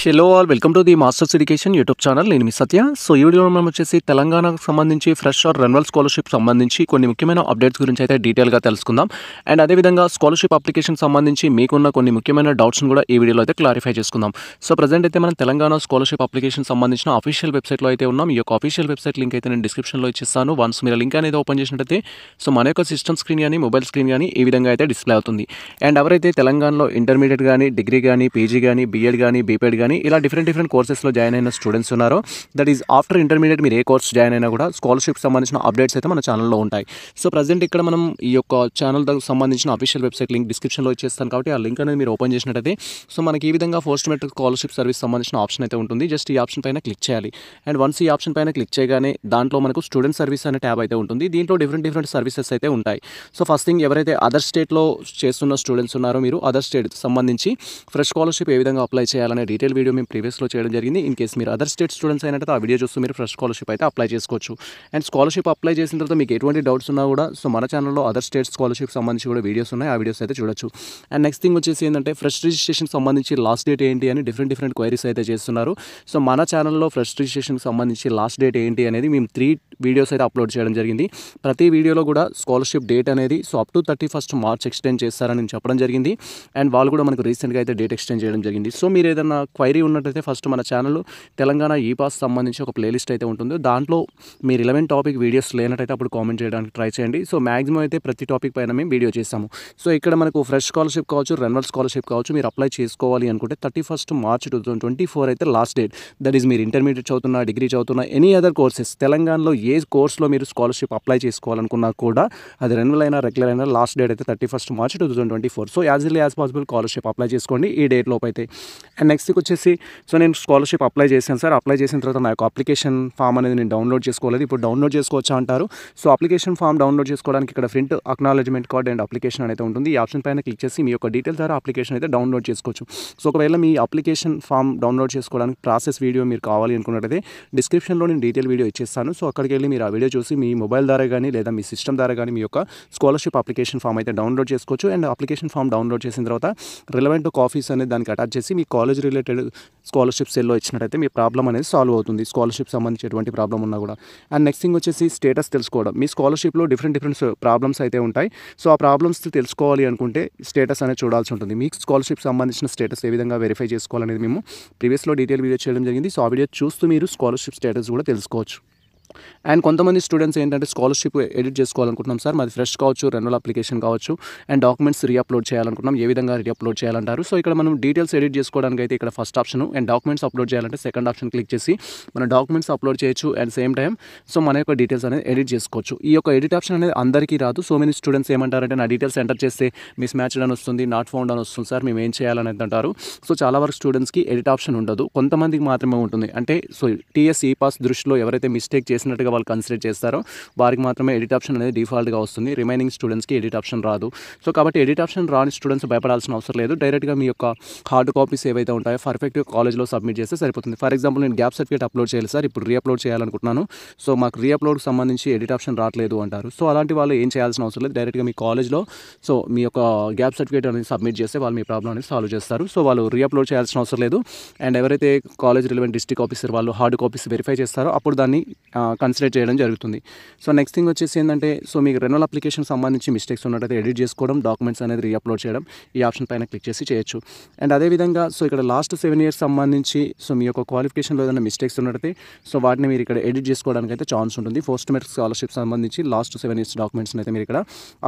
hello all welcome to the Masters Education YouTube channel నేను మీ సత్య so ఈ వీడియోలో మనం వచ్చేసి తెలంగాణకు సంబంధించి ఫ్రెష్ ఆర్ రెన్యువల్ స్కాలర్షిప్ సంబంధించి కొన్ని ముఖ్యమైన అప్డేట్స్ గురించి అయితే డీటెయిల్గా తెలుసుకుందాం అండ్ అదేవిధంగా స్కాలర్షిప్ అప్లికేషన్ సంబంధించి మీకున్న కొన్ని ముఖ్యమైన డౌట్స్ని కూడా ఈ వీడియోలో అయితే క్లారిఫై చేసుకుందాం సో ప్రజెంట్ అయితే మనం తెలంగాణ స్కాలర్షిప్ అప్లికేషన్ సంబంధించిన అఫీషియల్ వెబ్సైట్లో అయితే ఉన్నాం ఈ యొక్క అఫీషియల్ వెబ్సైట్ లింక్ అయితే నేను డిస్క్రిప్షన్లో ఇచ్చిస్తాను వన్స్ మీరు లింక్ అనేది ఓపెన్ చేసినట్టయితే సో మన యొక్క సిస్టమ్ స్క్రీన్ కానీ మొబైల్ స్క్రీన్ కానీ ఈ విధంగా అయితే డిస్ప్లే అవుతుంది అండ్ ఎవరైతే తెలంగాణలో ఇంటర్మీడియట్ కానీ డిగ్రీ కానీ పీజీ కానీ బీఎడ్ కానీ బీపీఎడ్ కానీ ఇలా డిఫరెంట్ డిఫరెంట్ కోర్సెస్లో జాయిన్ అయిన స్టూడెంట్స్ ఉన్నారో దట్ ఈస్ ఆఫ్టర్ ఇంటర్మీడియట్ మీరు ఏ కోర్స్ జాయిన్ అయినా కూడా స్కాలర్షిప్ సంబంధించిన అప్డేట్స్ అయితే మన ఛానల్లో ఉంటాయి సో ప్రజెంట్ ఇక్కడ మనం ఈ యొక్క ఛానల్ సంబంధించిన అఫీషియల్ వెబ్సైట్ లింక్ డిస్క్రిప్షన్లో ఇచ్చేస్తాను కాబట్టి ఆ లింక్ అనేది మీరు ఓపెన్ చేసినట్టయితే సో మనకి ఈ విధంగా పోస్ట్ మెట్రిక్ స్కాలర్షిప్ సర్వీస్ సంబంధించిన ఆప్షన్ అయితే ఉంటుంది జస్ట్ ఈ ఆప్షన్ పైన క్లిక్ చేయాలి అండ్ వన్స్ ఈ ఆప్షన్ పైన క్లిక్ చేయగానే దాంట్లో మనకు స్టూడెంట్ సర్వీస్ అనే ట్యాబ్ అయితే ఉంటుంది దీంట్లో డిఫరెంట్ డిఫరెంట్ సర్వీసెస్ అయితే ఉంటాయి సో ఫస్ట్ థింగ్ ఎవరైతే అదర్ స్టేట్లో చేస్తున్న స్టూడెంట్స్ ఉన్నారో మీరు అదర్ స్టేట్ సంబంధించి ఫ్రెష్ స్కాలర్షిప్ ఏ విధంగా అప్లై చేయాలనే డీటెయిల్ డీటెయిల్ వీడియో మేము ప్రీవియస్లో చేయడం జరిగింది ఇన్ కేసు మీరు అదర్ స్టేట్ స్టూడెంట్స్ అయినట్టు ఆ వీడియో చూస్తూ మీరు ఫ్రెష్ స్కాలర్షిప్ అయితే అప్లై చేసుకోవచ్చు అండ్ స్కాలర్షిప్ అప్లై చేసిన తర్వాత మీకు ఎటువంటి డౌట్స్ ఉన్నా కూడా సో మన ఛానల్లో అదర్ స్టేట్ స్కాలర్షిప్ సంబంధించి కూడా వీడియోస్ ఉన్నాయి ఆ వీడియోస్ అయితే చూడొచ్చు అండ్ నెక్స్ట్ థింగ్ వచ్చేసి ఏంటంటే ఫ్రెష్ రిజిస్ట్రేషన్ సంబంధించి లాస్ట్ డేట్ ఏంటి అని డిఫరెంట్ డిఫరెంట్ క్వైరీస్ అయితే చేస్తున్నారు సో మన ఛానల్లో ఫ్రెష్ రిజిస్ట్రేషన్కి సంబంధించి లాస్ట్ డేట్ ఏంటి అనేది మేము త్రీ వీడియోస్ అయితే అప్లోడ్ చేయడం జరిగింది ప్రతి వీడియోలో కూడా స్కాలర్షిప్ డేట్ అనేది so up to thirty first March extend చేస్తారని నేను చెప్పడం జరిగింది అండ్ వాళ్ళు కూడా మనకు రీసెంట్గా అయితే డేట్ ఎక్స్టెండ్ చేయడం జరిగింది సో మీరు ఏదైనా క్వైరీ ఉన్నట్టయితే ఫస్ట్ మన ఛానల్ తెలంగాణ ఈ పాస్ సంబంధించి ఒక ప్లేలిస్ట్ అయితే ఉంటుంది దాంట్లో మీరు ఇలెవెన్ టాపిక్ వీడియోస్ లేనట్టయితే అప్పుడు కామెంట్ చేయడానికి ట్రై చేయండి సో మాక్సిమం అయితే ప్రతి టాపిక్ పైన మేము వీడియో చేస్తాము సో ఇక్కడ మనకు ఫ్రెష్ స్కాలర్షిప్ కావచ్చు రెన్వల్ స్కాలర్షిప్ కావచ్చు మీరు అప్లై చేసుకోవాలి అనుకుంటే thirty first March two thousand twenty four అయితే లాస్ట్ డేట్ దట్ ఈస్ మీరు ఇంటర్మీడియట్ చదువుతున్నా డిగ్రీ చదువుతున్నా ఎనీ అదర్ కోర్సెస్ తెలంగాణలో ఏ ఏ కోర్స్లో మీరు స్కాలర్షిప్ అప్లై చేసుకోవాలనుకున్నా కూడా అది రెన్యువల్ అయినా రెగ్యులర్ అయినా లాస్ట్ డేట్ అయితే thirty first March two thousand twenty four so as early as possible scholarship apply చేసుకోండి ఈ డేట్ లోపైతే అయితే అండ్ నెక్స్ట్కి వచ్చేసి సో నేను స్కాలర్షిప్ అప్లై చేశాను సార్ అప్లై చేసిన తర్వాత నా యొక్క అప్లికేషన్ ఫామ్ అనేది నేను డౌన్లోడ్ చేసుకోలేదు ఇప్పుడు డౌన్లోడ్ చేసుకోవచ్చా అంటారు సో అప్లికేషన్ ఫామ్ డౌన్లోడ్ చేసుకోవడానికి ఇక్కడ print acknowledgement card and application అయితే ఉంటుంది ఈ ఆప్షన్ పైన క్లిక్ చేసి మీ యొక్క డీటెయిల్ ద్వారా అప్లికేషన్ అయితే డౌన్లోడ్ చేసుకోవచ్చు సో ఒకవేళ మీ అప్లికేషన్ ఫామ్ డౌన్లోడ్ చేసుకోవడానికి ప్రాసెస్ వీడియో మీరు కావాలి అనుకున్నట్లయితే డిస్క్రిప్షన్లో నేను డీటెయిల్ వీడియో ఇచ్చేస్తాను సో అక్కడికి వెళ్ళి మీరు ఆ వీడియో చూసి మీ మొబైల్ ద్వారా కానీ లేదా మీ సిస్టమ్ ద్వారా కానీ మీ యొక్క స్కాలర్షిప్ అప్లికేషన్ ఫామ్ అయితే డౌన్లోడ్ చేసుకోవచ్చు అండ్ అప్లికేషన్ ఫామ్ డౌన్లోడ్ చేసిన తర్వాత రిలవెంట్ కాఫీస్ అనేది దానికి అటాచ్ చేసి మీ కాలేజ్ రిలేటెడ్ స్కాలర్షిప్ సెల్లో ఇచ్చినట్టయితే మీ ప్రాబ్లం అనేది సాల్వ్ అవుతుంది స్కాలర్షిప్ సంబంధించినటువంటి ప్రాబ్లమ్ ప్రాబ్లం ఉన్నా కూడా అండ్ నెక్స్ట్ థింగ్ వచ్చేసి స్టేటస్ తెలుసుకోవడం మీ స్కాలర్షిప్లో డిఫరెంట్ డిఫరెంట్ ప్రాబ్లమ్స్ అయితే ఉంటాయి సో ఆ ప్రాబ్లమ్స్ తెలుసుకోవాలి అనుకుంటే స్టేటస్ అనేది చూడాల్సి ఉంటుంది మీకు స్కాలర్షిప్ సంబంధించిన స్టేటస్ ఏ విధంగా వెరిఫై చేసుకోవాలనేది మేము ప్రీవియస్లో డీటెయిల్ వీడియో చేయడం జరిగింది సో ఆ వీడియో చూస్తూ మీరు స్కాలర్షిప్ స్టేటస్ కూడా తెలుసుకోవచ్చు అండ్ కొంతమంది స్టూడెంట్స్ ఏంటంటే స్కాలర్షిప్ ఎడిట్ చేసుకోవాలనుకుంటున్నాం సార్ మాది ఫ్రెష్ కావచ్చు రెన్యువల్ అప్లికేషన్ కావచ్చు అండ్ డాక్యుమెంట్స్ రీఅప్లోడ్ చేయాలనుకుంటున్నాం ఏ విధంగా రీఅప్లోడ్ చేయాలంటారు సో ఇక్కడ మనం డీటెయిల్స్ ఎడిట్ చేసుకోవడానికి అయితే ఇక్కడ first option and documents upload చేయాలంటే సెకండ్ ఆప్షన్ క్లిక్ చేసి మన డాక్యుమెంట్స్ అప్లోడ్ చేయొచ్చు అండ్ సేమ్ టైం సో మన యొక్క డీటెయిల్స్ అనేది ఎడిట్ చేసుకోవచ్చు ఈ యొక్క ఎడిట్ ఆప్షన్ అనేది అందరికీ రాదు సో మెనీ స్టూడెంట్స్ ఏమంటారంటే నా డీటెయిల్స్ ఎంటర్ చేస్తే మిస్ మ్యాచ్డ్ అని వస్తుంది నాట్ ఫౌండ్ అని వస్తుంది సార్ మేము ఏం చేయాలనేది అంటారు సో చాలా వరకు స్టూడెంట్స్కి ఎడిట్ ఆప్షన్ ఉండదు కొంతమందికి మాత్రమే ఉంటుంది అంటే సో టీఎస్ఈ పాస్ దృష్టిలో ఎవరైతే మిస్టేక్ చేసి చేసినట్టుగా వాళ్ళు కన్సిడర్ చేస్తారో వారికి మాత్రమే ఎడిట్ ఆప్షన్ అనేది డిఫాల్ట్గా వస్తుంది రిమైనింగ్ స్టూడెంట్స్కి ఎడిట్ ఆప్షన్ రాదు సో కాబట్టి ఎడిట్ ఆప్షన్ రాని స్టూడెంట్స్ భయపడాల్సిన అవసరం లేదు డైరెక్ట్గా మీ యొక్క హార్డ్ కాపీస్ ఏవైతే ఉంటాయో పర్ఫెక్ట్గా కాలేజ్లో సబ్మిట్ చేస్తే సరిపోతుంది ఫర్ ఎగ్జాంపుల్ నేను గ్యాప్ సర్టిఫికేట్ అప్లోడ్ చేయాలి సార్ ఇప్పుడు రీఅప్లోడ్ చేయాలనుకుంటున్నాను సో మాకు రీఅప్లోడ్కి సంబంధించి ఎడిట్ ఆప్షన్ రావట్లేదు అంటారు సో అలాంటి వాళ్ళు ఏం చేయాల్సిన అవసరం లేదు డైరెక్ట్గా మీ కాలేజ్లో సో మీ యొక్క గ్యాప్ సర్టిఫికేట్ అనేది సబ్మిట్ చేస్తే వాళ్ళు మీ ప్రాబ్లం అనేది సాల్వ్ చేస్తారు సో వాళ్ళు రీఅప్లోడ్ చేయాల్సిన అవసరం లేదు అండ్ ఎవరైతే కాలేజ్ రిలవెంట్ డిస్ట్రిక్ట్ ఆఫీసర్ వాళ్ళు హార్డ్ కాపీస్ వెరిఫై చేస్తారో అప్పుడు దాన్ని కన్సిడర్ చేయడం జరుగుతుంది సో నెక్స్ట్ థింగ్ వచ్చేసి ఏంటంటే సో మీకు రెన్యువల్ అప్లికేషన్ సంబంధించి మిస్టేక్స్ ఉన్నట్టయితే ఎడిట్ చేసుకోవడం డాక్యుమెంట్స్ అనేది రీఅప్లోడ్ చేయడం ఈ ఆప్షన్ పైన క్లిక్ చేసి చేయొచ్చు అండ్ అదేవిధంగా సో ఇక్కడ లాస్ట్ సెవెన్ ఇయర్స్ సంబంధించి సో మీ యొక్క క్వాలిఫికేషన్లో ఏదైనా మిస్టేక్స్ ఉన్నట్టయితే సో వాటిని మీరు ఇక్కడ ఎడిట్ చేసుకోవడానికి అయితే ఛాన్స్ ఉంటుంది పోస్ట్ మెట్రిక్ స్కాలర్షిప్ సంబంధించి లాస్ట్ సెవెన్ ఇయర్స్ డాక్యుమెంట్స్ని అయితే మీరు ఇక్కడ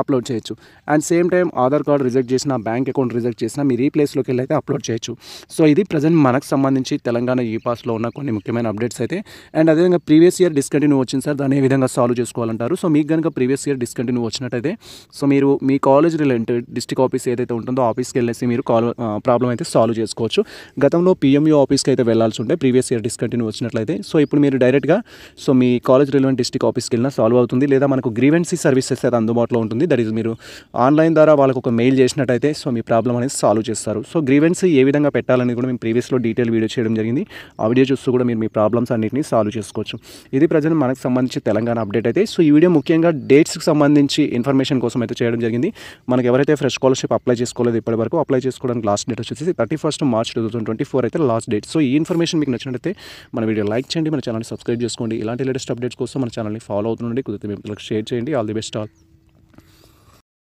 అప్లోడ్ చేయొచ్చు and same time Aadhaar card reject చేసిన బ్యాంక్ అకౌంట్ రిజెక్ట్ చేసిన మీ రీప్లేస్లోకి వెళ్ళి అయితే అప్లోడ్ చేయొచ్చు సో ఇది ప్రజెంట్ మనకు సంబంధించి తెలంగాణ ఈ పాస్లో ఉన్న కొన్ని ముఖ్యమైన అప్డేట్స్ అయితే అండ్ అదేవిధంగా ప్రీవియస్ ఇయర్ డిస్కంటిన్యూ వచ్చింది సార్ దాన్ని ఏ విధంగా సాల్వ్ చేసుకోవాలంటారు సో మీకు కనుక ప్రీవియస్ ఇయర్ డిస్కంటిన్యూ వచ్చినట్టయితే సో మీరు మీ కాలేజ్ రిలేటెడ్ డిస్టిక్ ఆఫీస్ ఏదైతే ఉంటుందో ఆఫీస్కి వెళ్ళేసి మీరు కాల్ ప్రాబ్లం అయితే సాల్వ్ చేసుకోవచ్చు గతంలో పిఎంయూ ఆఫీస్కి అయితే వెళ్ళాల్సి ఉంటే ప్రీవియస్ ఇయర్ డిస్కంటిన్యూ వచ్చినట్లయితే సో ఇప్పుడు మీరు డైరెక్ట్గా సో మీ కాలేజ్ రిలవెంట్ డిస్టిక్ ఆఫీస్కి వెళ్ళినా సాల్వ్ అవుతుంది లేదా మనకు గ్రీవెన్సీ సర్వీసెస్ అయితే అందుబాటులో ఉంటుంది దట్ ఈస్ మీరు ఆన్లైన్ ద్వారా వాళ్ళకు ఒక మెయిల్ చేసినట్టయితే సో మీ ప్రాబ్లం అనేది సాల్వ్ చేస్తారు సో గ్రీవెన్సీ ఏ విధంగా పెట్టాలని కూడా మేము ప్రీవియస్లో డీటెయిల్ వీడియో చేయడం జరిగింది ఆ వీడియో చూస్తూ కూడా మీరు మీ ప్రాబ్లమ్స్ అన్నింటినీ సాల్వ్ చేసుకోవచ్చు ఇది ప్రజెంట్ మనకు సంబంధించి తెలంగాణ అప్డేట్ అయితే సో ఈ వీడియో ముఖ్యంగా డేట్స్కి సంబంధించి ఇన్ఫర్మేషన్ కోసం అయితే చేయడం జరిగింది మనకు ఎవరైతే ఫ్రెష్ స్కాలర్షిప్ అప్లై చేసుకోలేదు ఇప్పటి వరకు అప్లై చేసుకోవడానికి లాస్ట్ డేట్ వచ్చేసి thirty first March two thousand twenty four అయితే లాస్ట్ డేట్ సో ఈ ఇన్ఫర్మేషన్ మీకు నచ్చినట్లయితే మన వీడియో లైక్ చేయండి మన ఛానల్ని సబ్స్క్రైబ్ చేసుకోండి ఇలాంటి లేటెస్ట్ అప్డేట్స్ కోసం మన ఛానల్ని ఫాలో అవుతుండండి కుదిరితే మీకు షేర్ చేయండి ఆల్ ది బెస్ట్ ఆల్